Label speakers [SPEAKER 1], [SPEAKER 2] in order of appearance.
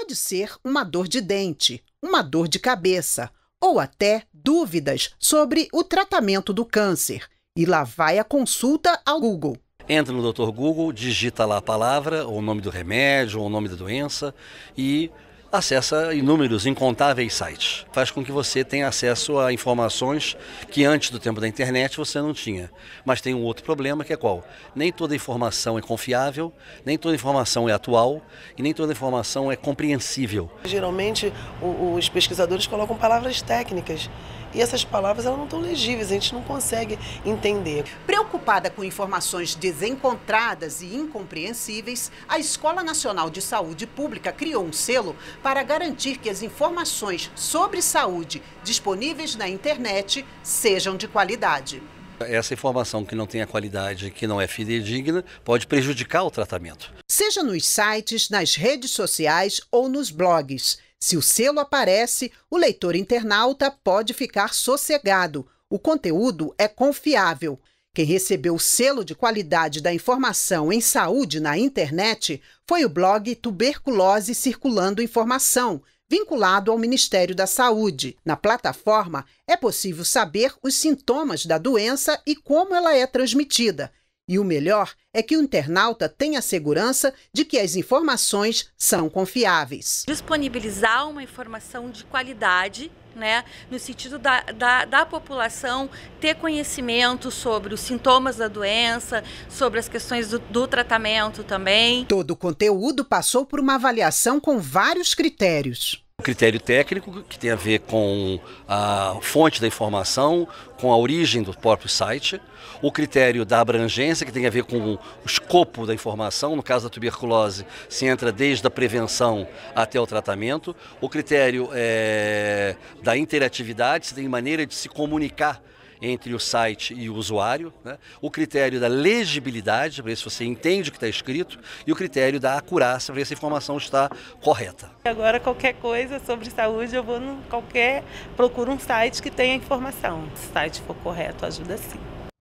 [SPEAKER 1] Pode ser uma dor de dente, uma dor de cabeça ou até dúvidas sobre o tratamento do câncer. E lá vai a consulta ao Google.
[SPEAKER 2] Entra no Dr. Google, digita lá a palavra, ou o nome do remédio, ou o nome da doença e acessa inúmeros, incontáveis sites. Faz com que você tenha acesso a informações que antes do tempo da internet você não tinha. Mas tem um outro problema que é qual? Nem toda informação é confiável, nem toda informação é atual e nem toda informação é compreensível.
[SPEAKER 1] Geralmente os pesquisadores colocam palavras técnicas e essas palavras elas não estão legíveis, a gente não consegue entender. Preocupada com informações desencontradas e incompreensíveis, a Escola Nacional de Saúde Pública criou um selo para garantir que as informações sobre saúde disponíveis na internet sejam de qualidade.
[SPEAKER 2] Essa informação que não tem a qualidade, que não é fidedigna, pode prejudicar o tratamento.
[SPEAKER 1] Seja nos sites, nas redes sociais ou nos blogs. Se o selo aparece, o leitor internauta pode ficar sossegado. O conteúdo é confiável. Quem recebeu o selo de qualidade da informação em saúde na internet foi o blog Tuberculose Circulando Informação, vinculado ao Ministério da Saúde. Na plataforma, é possível saber os sintomas da doença e como ela é transmitida, e o melhor é que o internauta tem a segurança de que as informações são confiáveis.
[SPEAKER 3] Disponibilizar uma informação de qualidade né, no sentido da, da, da, população ter conhecimento sobre os sintomas da doença, sobre as questões do, do tratamento também. Todo
[SPEAKER 1] o conteúdo passou por uma avaliação com vários critérios.
[SPEAKER 2] O critério técnico, que tem a ver com a fonte da informação, com a origem do próprio site. O critério da abrangência, que tem a ver com o escopo da informação. No caso da tuberculose, se entra desde a prevenção até o tratamento. O critério é, da interatividade, se tem maneira de se comunicar entre o site e o usuário, né? o critério da legibilidade, para ver se você entende o que está escrito, e o critério da acurácia, para ver se a informação está correta.
[SPEAKER 1] Agora, qualquer coisa sobre saúde, eu vou no qualquer. procuro um site que tenha informação. Se o site for correto, ajuda sim.